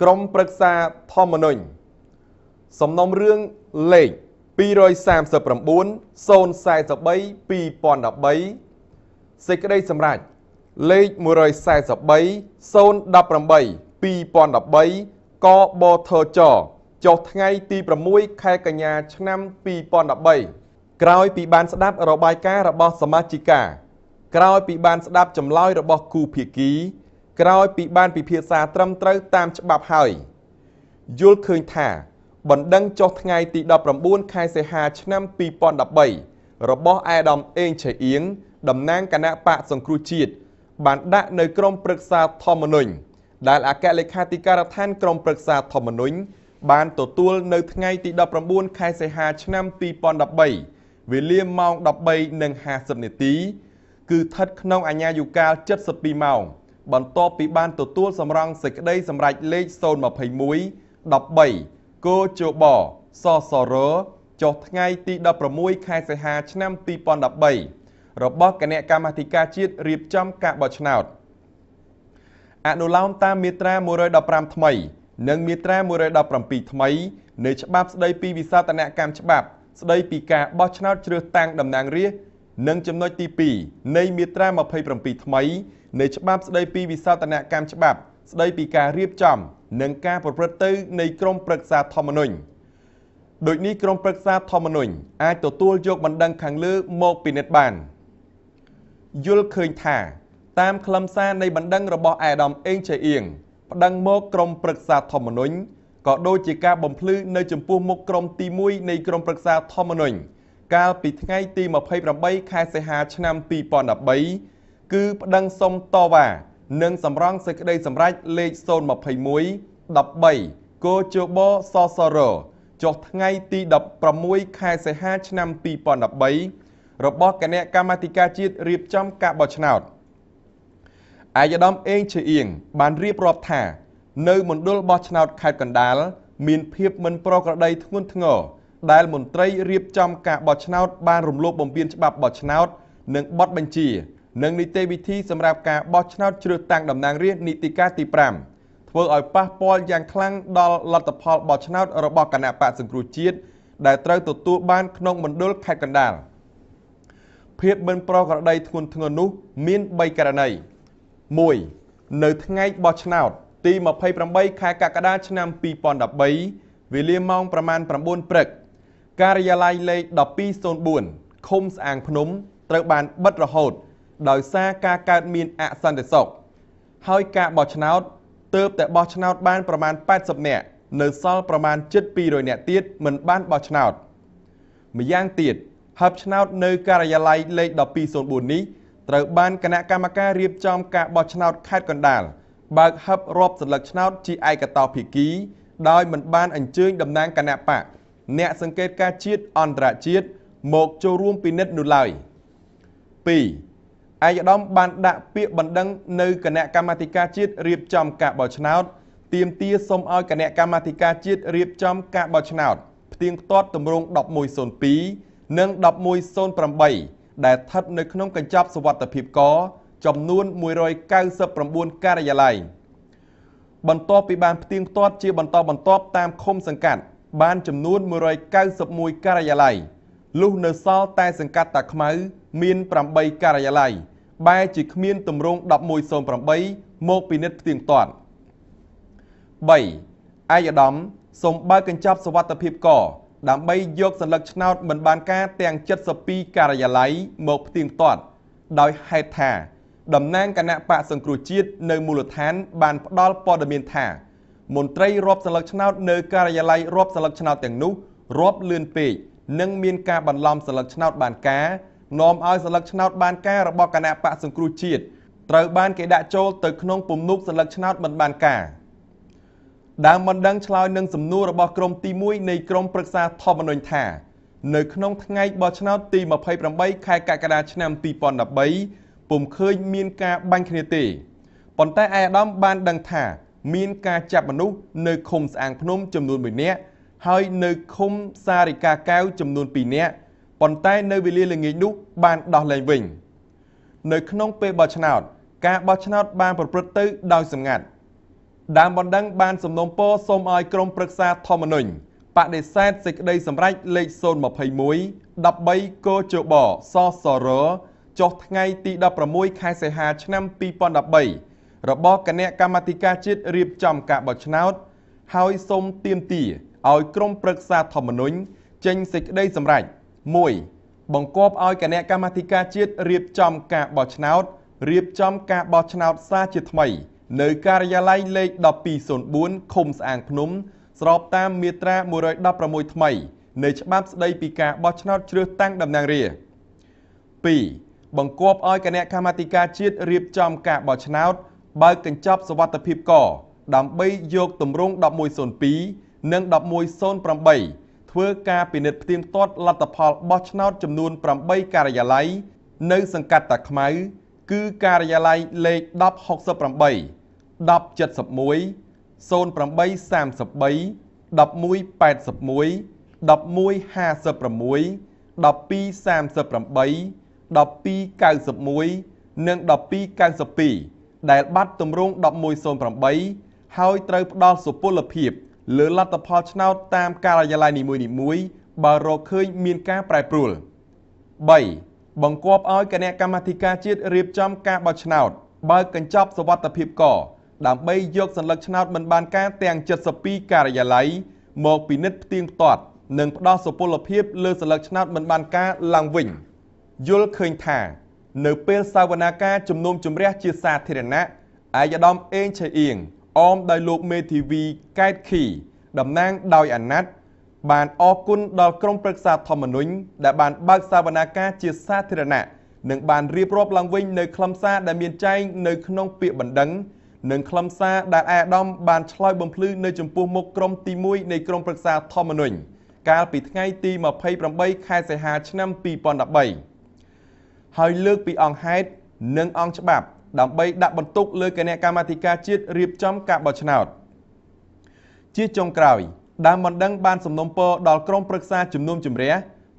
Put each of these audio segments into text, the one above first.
ក្រមព្រឹក្សាធម្មនុញ្ញសំណុំរឿងលេខ239043213សេចក្តីសម្រេចលេខ14301182013កបធចចុះថ្ងៃទី6ខែកញ្ញាឆ្នាំ2013ក្រោយពីបាន ស្ដាប់របាយការណ៍របស់សមាជិកា ក្រោយពីបានស្ដាប់ចម្លើយរបស់គូភាគីក្រោយពីបានពិភាក្សាត្រឹមត្រូវតាមច្បាប់ហើយយល់ឃើញថាបណ្ដឹងចុះថ្ងៃទី19ខែសីហាឆ្នាំ2013របស់អែដាមអេងឆៃអៀងតំណាងគណៈបកសង្គ្រោះជាតិបានដាក់នៅក្រមព្រឹក្សាធម្មនុញ្ញដែលអគ្គលេខាធិការដ្ឋានក្រមព្រឹក្សាធម្មនុញ្ញបានទទួលនៅថ្ងៃទី19ខែសីហាឆ្នាំ2013វេលាម៉ោង13:50នាទីគឺស្ថិតក្នុងអាជ្ញាយុកាល72ម៉ោងបន្ទាប់ពីបានទទួលសម្រងសេចក្តីសម្រេចលេខ021 13គជបសសរចុះថ្ងៃទី16ខែសីហាឆ្នាំ2013របស់គណៈកម្មាធិការជាតិរៀបចំការបោះឆ្នោតអនុលោមតាមមាត្រា115ថ្មីនិងមាត្រា117ថ្មីនៃច្បាប់ស្តីពីវិសាស្ត្រនកម្មច្បាប់ស្តីពីការបោះឆ្នោតជ្រើសតាំងតំណាងរាស្ត្រនិងចំណុចទី2នៃមាត្រា27ថ្មីនៃច្បាប់ស្តីពីវិសាស្ត្រនកម្មច្បាប់ស្តីពីការរៀបចំ និងការប្រព្រឹត្តទៅនៃក្រមព្រឹក្សាធម្មនុញ្ញដូចនេះក្រមព្រឹក្សាធម្មនុញ្ញអាចទទួលយកបណ្ដឹងខាងលើមកពិនិត្យបានយល់ឃើញថាតាមខ្លឹមសារនៃបណ្ដឹងរបស់អាដាមអេងឆៃអៀងប្តឹងមកក្រមព្រឹក្សាធម្មនុញ្ញក៏ដូចជាការបំភ្លឺនៅ ចំពោះមុខក្រមទី1នៃក្រមព្រឹក្សាធម្មនុញ្ញកាលពីថ្ងៃទី28ខែសីហាឆ្នាំ2013គឺប្តឹងសុំតវ៉ានិងសម្រង់សេចក្តីសម្រេចលេខ021 13កោជបសសរចុះថ្ងៃទី16ខែសីហាឆ្នាំ2013របស់គណៈកម្មាធិការជាតិរៀបចំការបោះឆ្នោតអាយដាមអេងជាអៀងបានរៀបរាប់ថា នៅមណ្ឌលបោះឆ្នោតខេត្តកណ្ដាលមានភាពមិនប្រក្រតីធ្ងន់ធ្ងរដែលមន្ត្រីរៀបចំការបោះឆ្នោត បានរំលោភបំពានច្បាប់បោះឆ្នោត និងបទបញ្ជានិងនីតិវិធីសម្រាប់ការបោះឆ្នោតជ្រើសតាំងតំណាងរាស្ត្រនីតិកាលទី5ធ្វើឲ្យប៉ះពាល់យ៉ាងខ្លាំងដល់លទ្ធផលបោះឆ្នោតរបស់គណៈបកសង្គ្រោះជាតិដែលត្រូវទទួលបាន ក្នុងមណ្ឌលខេត្តកណ្ដាលភាពមិនប្រក្រតីធ្ងន់ធ្ងរនោះមាន3ករណី1នៅថ្ងៃបោះឆ្នោត ទី28ខែកក្កដាឆ្នាំ2013វេលាម៉ោងប្រមាណ9ព្រឹក ការិយាល័យលេខ1204ឃុំស្អាងភ្នំ ត្រូវបានបិទរហូតដោយសារការកើតមានអសន្តិសុខហើយការបោះឆ្នោតទើបតែបោះឆ្នោតបានប្រមាណ80នាក់នៅសល់ប្រមាណជិត200នាក់ទៀតមិនបានបោះឆ្នោតម្យ៉ាងទៀតហັບឆ្នោតនៅការិយាល័យលេខ1204នេះត្រូវបានគណៈកម្មការរៀបចំការបោះឆ្នោតខេត្តកណ្ដាលបើកហັບរាប់សន្លឹកឆ្នោតជាឯកតោភាគី ដោយមិនបានអញ្ជើញតំណាងគណៈបកអ្នកសង្កេតការជាតិអន្តរជាតិមកចូលរួមពិនិត្យនោះឡើយ2ឯកឧត្តមបានដាក់ពាក្យបណ្ដឹងនៅគណៈកម្មាធិការជាតិរៀបចំការបោះឆ្នោតទាមទារសូមឲ្យគណៈកម្មាធិការជាតិរៀបចំការបោះឆ្នោតផ្ទៀងផ្ទាត់ទម្រង់1102និង1108ដែលស្ថិតនៅក្នុងកញ្ចប់សវត្ថភាពកចំនួន199ការិយាល័យបន្ទាប់ពីបានផ្ទៀងផ្ទាត់ជាបន្តបន្ទាប់តាមឃុំសង្កាត់ បានចំនួន191ការិយាល័យលុះនៅសល់តែសង្កាត់តាខ្មៅមាន8ការិយាល័យបែរជាគ្មានទម្រង់1108មកពិនិត្យផ្ទៀងផ្ទាត់3ឯកឧត្តមសូមបើកកញ្ចប់សវត្ថភាពកដើម្បីយកសัญลักษณ์ឆ្នោតមិនបានការទាំង72ការិយាល័យមកផ្ទៀងផ្ទាត់ដោយហេតុថាតំណាងគណៈបកសង្គ្រោះជាតិនៅមូលដ្ឋាន បាន ផ្ដល់ព័ត៌មានថា មន្ត្រីរាប់សัญลักษณ์ឆ្នោតនៅការិយាល័យរាប់សัญลักษณ์ឆ្នោតទាំងនោះរាប់លឿនពេកនិងមានការបន្លំសัญลักษณ์ឆ្នោតបានការនាំឲ្យសិលឹកឆ្នោតបានកែរបស់គណៈបកសង្គ្រោះជាតិត្រូវបានគេដាក់ចូលទៅក្នុងពំនុកសិលឹកឆ្នោតមិនបានការដើមបណ្ដឹងឆ្លើយនឹងសំណួររបស់ក្រុមទី1នៃក្រុមប្រឹក្សាធម្មនុញ្ញថា នៅក្នុងថ្ងៃបោះឆ្នោតទី28ខែកក្កដាឆ្នាំ2013ពុំឃើញមានការបាញ់គ្នាទេប៉ុន្តែអាយដាមបានដឹងថាមានការចាប់មនុស្សនៅឃុំស្អាងភ្នំចំនួន1នាក់ហើយ នៅឃុំសារិកាកែវចំនួន2នាក់ប៉ុន្តែនៅវេលាល្ងាចនោះ បានដោះលែងវិញនៅក្នុងពេលបោះឆ្នោត ការបោះឆ្នោតបានប្រព្រឹត្តទៅដោយសម្ងាត់ដើមបណ្ដឹងបានសំណូមពរសូមឲ្យក្រមព្រឹក្សាធម្មនុញ្ញបដិសេធសេចក្តីសម្រេចលេខ021 13កជបសសរចុះថ្ងៃទី16ខែសីហា ឆ្នាំ2013របស់គណៈកម្មាធិការជាតិរៀបចំការបោះឆ្នោតហើយសូមទាមទារឲ្យក្រមព្រឹក្សាធម្មនុញ្ញចេញសេចក្តីសម្រេច 1. បង្គាប់ឲ្យគណៈកម្មាធិការជាតិរៀបចំការបោះឆ្នោតរៀបចំការបោះឆ្នោតសាជាថ្មីនៅការិយាល័យលេខ1204ឃុំស្អាងភ្នំស្របតាមមាត្រា116ថ្មីនៃច្បាប់ស្តីពីការបោះឆ្នោតជ្រើសតាំងតំណាងរាស្ត្រ2បង្គាប់ឲ្យគណៈកម្មាធិការជាតិរៀបចំការបោះឆ្នោត បើកកញ្ចប់សវត្ថភាពកដើម្បីយកទម្រង់1102និង1108ធ្វើការពិនិត្យផ្ទៀងផ្ទាត់លទ្ធផលបោះឆ្នោតចំនួន8ការិយាល័យនៅសង្កាត់តាខ្មៅគឺការិយាល័យលេខ1068 1071 0833 1181 1156 1238 1291និង1292ដែលបាត់ទម្រង់1108ហើយត្រូវផ្ដល់សុពលភាពលើលទ្ធផលឆ្នោតតាមការិយាល័យនីមួយៗបើរកឃើញមានការប្រែប្រួល3បង្គាប់ឲ្យគណៈកម្មាធិការជាតិរៀបចំការបោះឆ្នោតបើកញ្ចប់សវត្ថភាពក ដើម្បីយកសัญลักษณ์ឆ្នោតមិនបានការទាំង72ការិយាល័យមកពិនិត្យផ្ទៀងផ្ទាត់និងផ្ដោះសុពលភាពលើសัญลักษณ์ឆ្នោតមិនបានការឡើងវិញយល់ឃើញថា នៅពេលសាវនាការជំនុំ ជម្រះជាសាធារណៈឯកឧត្តមអេងឆៃអៀងអមដោយលោកមេធាវីកែតខីតំណាងដោយអាណត្តិបានអរគុណដល់ក្រុមប្រឹក្សាធម្មនុញ្ញដែលបានបើកសវនាការជាសាធារណៈនិង បានរៀបរាប់ឡើងវិញនៅខ្លឹមសារដែលមានចែងនៅក្នុងពាក្យបណ្ដឹង និងខ្លឹមសារដែលអាដាមបានឆ្លើយបំភ្លឺនៅ ចំពោះមុខក្រុមទី1នៃក្រុមប្រឹក្សាធម្មនុញ្ញកាលពីថ្ងៃទី28ខែសីហាឆ្នាំ2013ហើយលើកពីអង្គហេតុនិងអង្គច្បាប់ដើម្បីដាក់បន្ទុកលើគណៈកម្មាធិការជាតិរៀបចំការបោះឆ្នោតជាចុងក្រោយដើមបណ្ដឹងបានសំណូមពរដល់ក្រុមប្រឹក្សាជំនុំជម្រះ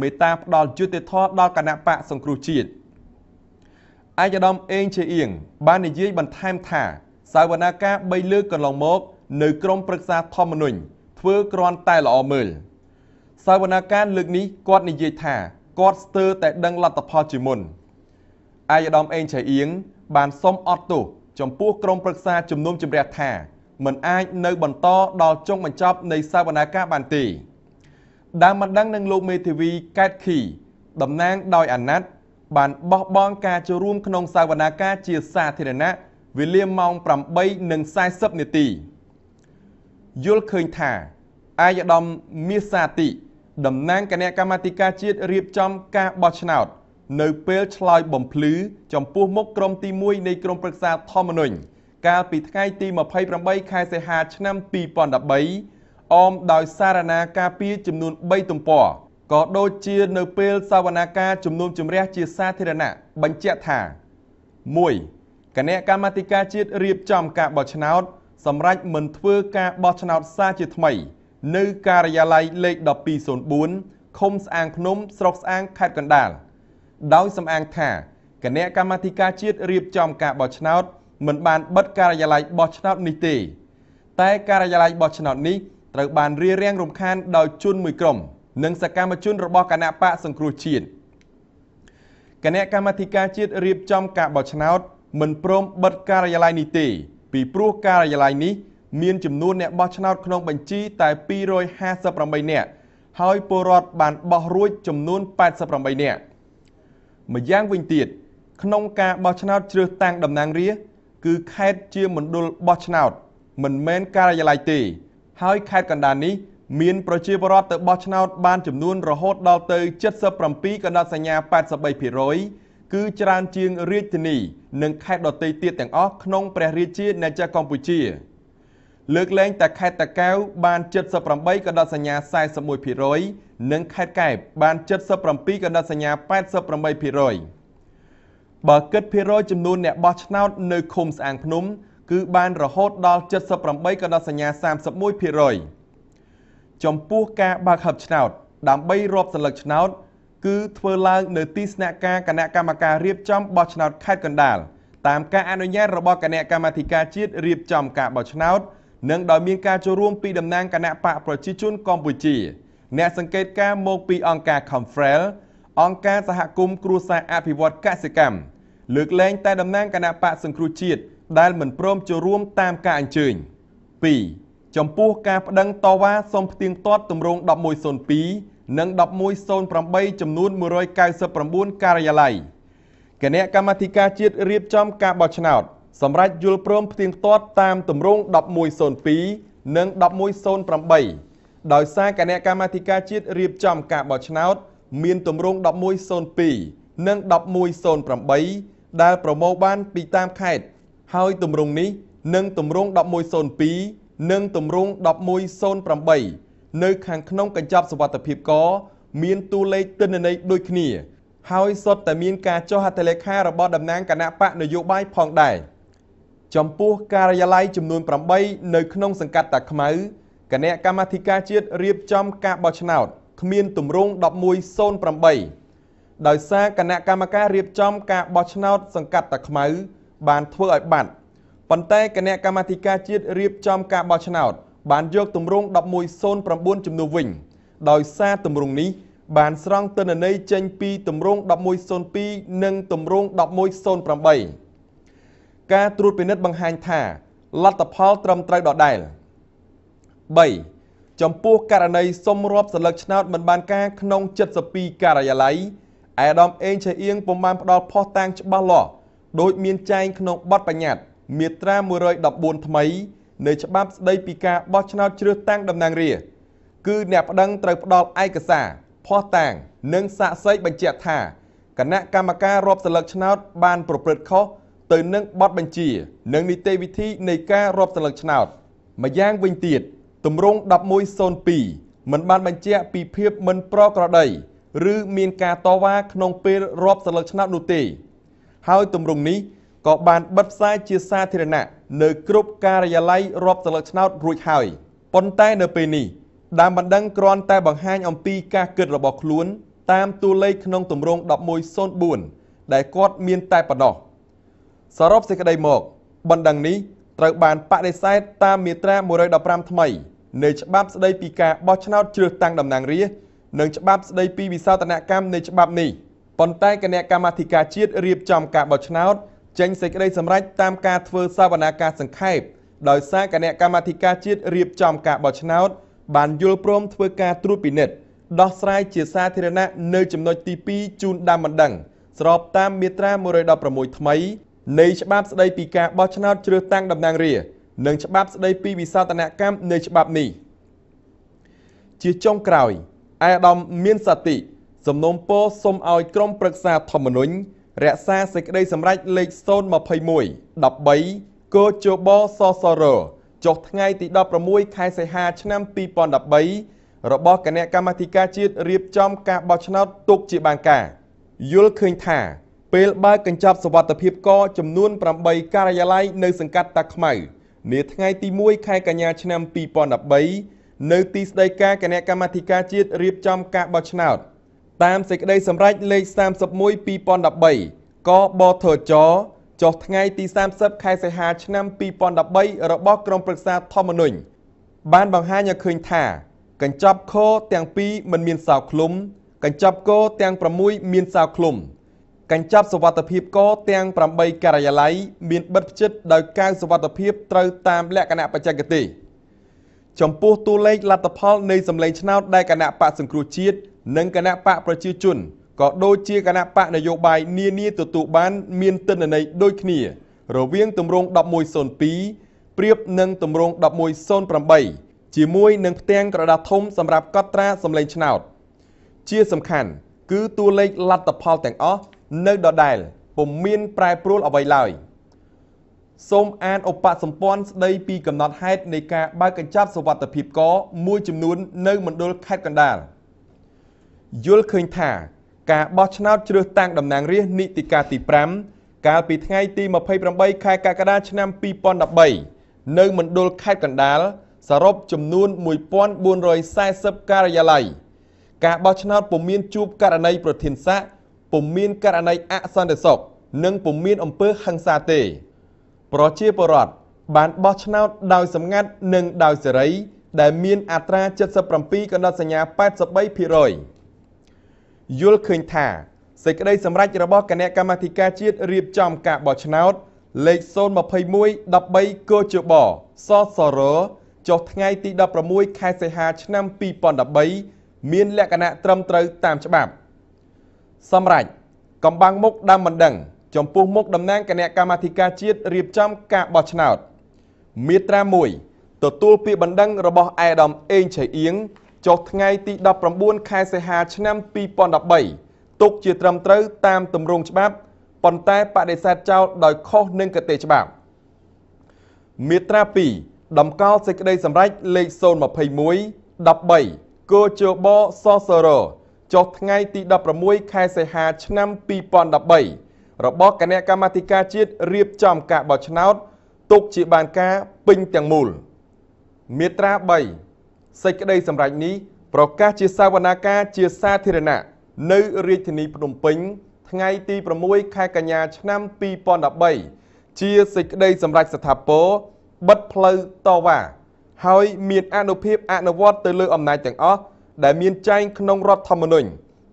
មេត្តាផ្ដល់យុត្តិធម៌ដល់គណៈបកសង្គ្រោះជាតិឯកឧត្តមអេងជាអៀងបាននិយាយបន្ថែមថាសាវនាការ3លើកកន្លងមកនៅក្រមព្រឹក្សាធម្មនុញ្ញធ្វើក្រាន់តែល្អមើលសាវនាការលើកនេះគាត់និយាយថាគាត់ស្ទើរតែដឹងលទ្ធផលជាមុនឯកឧត្តមអេងឆៃអៀងបានសុំអត់ទោសចំពោះ ក្រុមប្រឹក្សា ជំនុំជម្រះថា មិនអាច នៅ បន្តដល់ចុងបញ្ចប់នៃសវនាការបានទេដើមបណ្ដឹងនឹងលោកមេធាវីកែតខីតំណាង ដោយអាណត្តិបានបោះបង់ការចូលរួមក្នុងសវនាការជាសាធារណៈវេលាម៉ោង8:40នាទីយល់ឃើញថាអាយដាមមាសសាទីតំណាងគណៈកម្មាធិការជាតិរៀបចំការបោះឆ្នោតនៅពេលឆ្លើយបំភ្លឺចំពោះមុខក្រុមទី1នៃក្រុមប្រឹក្សាធម្មនុញ្ញកាលពីថ្ងៃទី28ខែសីហាឆ្នាំ2013អមដោយសារណាការពីចំនួន3ទំព័រក៏ដូចជានៅពេលសាវនាការជំនុំជម្រះជាសាធារណៈបញ្ជាក់ថា1គណៈកម្មាធិការជាតិរៀបចំការបោះឆ្នោត សម្រាប់មិនធ្វើការបោះឆ្នោតសាជាថ្មី នៅការិយាល័យលេខ1204ឃុំស្អាងភ្នំស្រុកស្អាងខេត្តកណ្ដាលដោយសំអាងថាគណៈកម្មាធិការជាតិរៀបចំការបោះឆ្នោត មិនបានបិទការិយាល័យបោះឆ្នោតនេះទេតែការិយាល័យបោះឆ្នោតនេះត្រូវបានរារាំងរំខានដោយជនមួយក្រុមនិងសកម្មជនរបស់គណៈបកសង្គ្រោះជាតិគណៈកម្មាធិការជាតិរៀបចំការបោះឆ្នោត មិនព្រមបិទការិយាល័យនេះទេ ពីព្រោះការិយាល័យនេះមានចំនួនអ្នកបោះឆ្នោតក្នុងបញ្ជីតែ258នាក់ហើយពលរដ្ឋបានបោះរួចចំនួន88នាក់ម្យ៉ាងវិញទៀតក្នុងការបោះឆ្នោតជ្រើសតាំងតំណាងរាស្ត្រគឺខេត្តជាមណ្ឌលបោះឆ្នោត មិនមែនការិយាល័យទេហើយខេត្តកណ្ដាលនេះមានប្រជាពលរដ្ឋទៅបោះឆ្នោត បាន ចំនួន រហូតដល់ទៅ77កណ្ដាលសញ្ញា83%គឺច្រើនជាងរាជធានីនិងខេត្តដទៃទៀតទាំងអស់ក្នុងព្រះរាជាណាចក្រកម្ពុជាលើកលែង តែខេត្តតាកែវបាន78កណ្ដាលសញ្ញា41%និងខេត្តកែបបាន77កណ្ដាប់សញ្ញា88%បើគិតភាគរយចំនួនអ្នកបោះឆ្នោត នៅឃុំស្អាងភ្នំគឺ បានរហូតដល់78កណ្ដាប់សញ្ញា31%ចំពោះការបើកហឹបឆ្នោតដើម្បីរាប់សន្លឹកឆ្នោត គឺ ធ្វើឡើងនៅទីស្នាក់ការគណៈកម្មការរៀបចំបោះឆ្នោតខេត្តកណ្ដាលតាមការអនុញ្ញាតរបស់គណៈកម្មាធិការជាតិរៀបចំការបោះឆ្នោតនិងដោយមានការចូលរួមពីតំណាងគណៈបកប្រជាជនកម្ពុជាអ្នកសង្កេតការមកពីអង្គការ Confrel អង្គការសហគមន៍គ្រួសារអភិវឌ្ឍកសិកម្មលើកលែងតែតំណាងគណៈបកសង្គ្រោះជាតិដែលមិនព្រមចូលរួមតាមការអញ្ជើញ2ចំពោះការប្តឹងតវ៉ាសុំផ្ទៀងផ្ទាត់ទម្រង់1102និង1108ចំនួន199ការិយាល័យគណៈកម្មាធិការជាតិរៀបចំការបោះឆ្នោត សម្រាប់យល់ព្រមផ្ទៀងផ្ទាត់តាមទម្រង់1102និង1108ដោយសារគណៈកម្មាធិការជាតិរៀបចំការបោះឆ្នោត មានទម្រង់1102និង1108ដែលប្រមូលបានពីតាមខេត្តហើយទម្រង់នេះ និងទម្រង់1102និងទម្រង់1108នៅខាងក្នុងកញ្ចប់សវត្ថភាពក មានតួលេខទិន្នន័យដូចគ្នា ហើយសុទ្ធតែមានការចុះហត្ថលេខារបស់តំណាងគណៈបកនយោបាយផងដែរចំពោះការិយាល័យចំនួន8នៅក្នុងសង្កាត់តាខ្មៅគណៈកម្មាធិការជាតិរៀបចំការបោះឆ្នោតគ្មានទម្រង់1108ដោយសារគណៈកម្មការរៀបចំការបោះឆ្នោត សង្កាត់តាខ្មៅបានធ្វើឲ្យបាត់ប៉ុន្តែគណៈកម្មាធិការជាតិរៀបចំការបោះឆ្នោតបានយកទម្រង់1109ជំនួសវិញដោយសារទម្រង់នេះ បានស្រង់ទិន្នន័យចេញពីទម្រង់1102និងទម្រង់1108ការត្រួតពិនិត្យបង្ហាញថាលទ្ធផលត្រឹមត្រូវដដែល។3ចំពោះករណីសុំរាប់សន្លឹកឆ្នោតមិនបានការក្នុង72ការិយាល័យអេដាមអេងឆៃអៀងពុំបានផ្ដល់ផុសតាងច្បាស់លាស់ដោយមានចែងក្នុងបទបញ្ញត្តិមាត្រា114ថ្មីនៃច្បាប់ស្ដីពីការបោះឆ្នោតជ្រើសតាំងតំណាងរាស្ត្រគឺអ្នកប្តឹងត្រូវផ្ដល់ឯកសារផុសតាងនិងសាកសីបញ្ជាក់ថាគណៈកម្មការរាប់សន្លឹកឆ្នោតបានប្រព្រឹត្តខុសទៅនឹងបទបញ្ជា និងនីតិវិធីនៃការរាប់សន្លឹកឆ្នោតម្យ៉ាងវិញទៀតទម្រង់1102មិនបានបញ្ជាក់ពីភាពមិនប្រក្រតីឬមានការតវ៉ាក្នុងពេលរាប់សន្លឹកឆ្នាំនោះទេ ហើយទម្រង់នេះក៏បានបិទផ្សាយជាសាធារណៈនៅគ្រប់ការិយាល័យរាប់សន្លឹកឆ្នាំរួចហើយប៉ុន្តែនៅពេលនេះដើមបណ្ដឹងគ្រាន់តែបង្ហាញអំពីការគិតរបស់ខ្លួនតាមតួលេខក្នុងទម្រង់1104ដែលគាត់មានតែប៉ុណ្ណោះសរុបសេចក្តីមកបណ្ដឹងនេះត្រូវបានបដិសេធតាមមាត្រា115ថ្មីនៃច្បាប់ស្តីពីការបោះឆ្នោតជ្រើសតាំងតំណាងរាស្ត្រនិងច្បាប់ស្តីពីវិសោធនកម្មនៃច្បាប់នេះប៉ុន្តែគណៈកម្មាធិការជាតិរៀបចំការបោះឆ្នោតចេញសេចក្តីសម្រេចតាមការធ្វើសវនាការសង្ខេបដោយសារគណៈកម្មាធិការជាតិរៀបចំការបោះឆ្នោត បានយល់ព្រមធ្វើការត្រួតពិនិត្យដោះស្រាយជាសាធារណៈនៅចំណុចទី2ជូនដើមបណ្ដឹង ស្របតាមមាត្រា116ថ្មីនៃច្បាប់ស្តីពីការបោះឆ្នោតជ្រើសតាំងតំណាងរាស្ត្រនិងច្បាប់ស្តីពីវិសាស្ត្រនកម្មនៃច្បាប់នេះជាចុងក្រោយអាយដាមមានសតិសំណូមពរសូមឲ្យក្រុម ប្រឹក្សាធម្មនុញ្ញរក្សាសេចក្តីសម្រេចលេខ021 13កោជបសសរចុះថ្ងៃទី16ខែសីហាឆ្នាំ2013របស់គណៈកម្មាធិការជាតិរៀបចំ ការបោះឆ្នោតទុកជាបានការយល់ឃើញថាពេលបើកកញ្ចប់សវត្ថភាពកចំនួន8ការិយាល័យនៅសង្កាត់តាខ្មៅនាថ្ងៃទី1ខែកញ្ញាឆ្នាំ2013នៅទីស្តីការគណៈកម្មាធិការជាតិរៀបចំការបោះឆ្នោតតាមសេចក្តីសម្រេចលេខ31 2013កបធចចុះថ្ងៃទី30ខែសីហាឆ្នាំ2013របស់ក្រមប្រឹក្សាធម្មនុញ្ញបានបង្ហាញឲ្យឃើញថាកញ្ចប់ខទាំងពីរមិនមានសោឃ្លុំកញ្ចប់កទាំង6មានសោឃ្លុំកញ្ចប់សវត្ថភាពកទាំង8ការិយាល័យមានបិទផ្ចិតដោយកៅសវត្ថភាពត្រូវតាមលក្ខណៈបច្ចេកទេសចំពោះតួលេខលទ្ធផលនៃសម្លេងឆ្នោតដែលគណៈបកសង្គ្រោះជាតិនិងគណៈបកប្រជាជនក៏ដូចជាគណៈបកនយោបាយនានាទទួលបាន មានទិន្នន័យដូចគ្នា រវាងទម្រង់1102ប្រៀបនឹងទម្រង់1108ជាមួយនឹងផ្ទាំងក្រដាសធំសម្រាប់កត់ត្រាសម្លេងឆ្នោត ជាសំខាន់ គឺតួលេខលទ្ធផលទាំងអស់នៅដដែលពុំមានប្រែប្រួលអ្វីឡើយសូមអានឧបសម្ព័ន្ធស្ដីពីកំណត់ហេតុនៃការបើកកញ្ចប់សវត្ថភាពកមួយចំនួននៅមណ្ឌលខេត្តកណ្ដាលយល់ឃើញថា ការបោះឆ្នោតជ្រើសតាំងតំណាងរាស្ត្រនីតិកាលទី5កាលពីថ្ងៃទី28ខែកក្កដាឆ្នាំ2013នៅមណ្ឌលខេត្តកណ្ដាលសរុបចំនួន1440ការិយាល័យការបោះឆ្នោតពុំមានជួបករណីប្រធានសាស្ត្រពុំមានករណីអសន្តិសុខនិងពុំមានអំពើហិង្សាទេប្រជាពលរដ្ឋបានបោះឆ្នោតដោយសម្ងាត់និងដោយសេរីដែលមានអត្រា77កណ្ដាត់សញ្ញា83%យល់ឃើញថាសេចក្តីសម្រេចរបស់គណៈកម្មាធិការជាតិរៀបចំការបោះឆ្នោតលេខ021 13កជបសសរចុះថ្ងៃទី16ខែសីហាឆ្នាំ2013មានលក្ខណៈត្រឹមត្រូវតាមច្បាប់សម្រាប់កំបាំងមុខដើមមិនដឹង ចំពោះមុខតំណាងគណៈកម្មាធិការជាតិរៀបចំការបោះឆ្នោតមាត្រា1ទទួលពាក្យបណ្ដឹង របស់អេដាមអេងឆៃអៀងចុះថ្ងៃទី19ខែសីហាឆ្នាំ2013ទុកជាត្រឹមត្រូវតាមទម្រង់ច្បាប់ប៉ុន្តែបដិសេធចោលដោយខុសនឹងគតិច្បាប់មាត្រា2ដំកល់សេចក្តីសម្រេចលេខ021 13គោជបសសរចុះថ្ងៃទី16ខែសីហាឆ្នាំ2013របស់គណៈកម្មាធិការជាតិរៀបចំការបោះឆ្នោតទុកជាបានការពេញទាំងមូលមាត្រា3សេចក្តី សម្រេចនេះប្រកាសជាសាវនាការជាសាធារណៈនៅ រាជធានីភ្នំពេញ ថ្ងៃទី6ខែកញ្ញាឆ្នាំ2013ជាសេចក្តីសម្រេចស្ថាពរបិទផ្លូវតវ៉ាហើយមាន អនុភាពអនុវត្តទៅលើអំណាចទាំងអស់ដែលមានចែងក្នុងរដ្ឋធម្មនុញ្ញ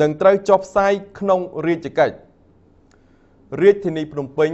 នឹងត្រូវចុះផ្សាយក្នុងរាជកិច្ចរាជធានីភ្នំពេញ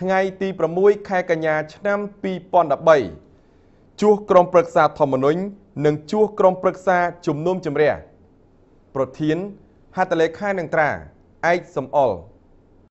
ថ្ងៃទី6ខែកញ្ញា ឆ្នាំ2013ជួសក្រុមប្រឹក្សាធម្មនុញ្ញនិងជួសក្រុមប្រឹក្សាជំនុំជម្រះប្រធានហត្ថលេខានឹងត្រាឯកសំអល់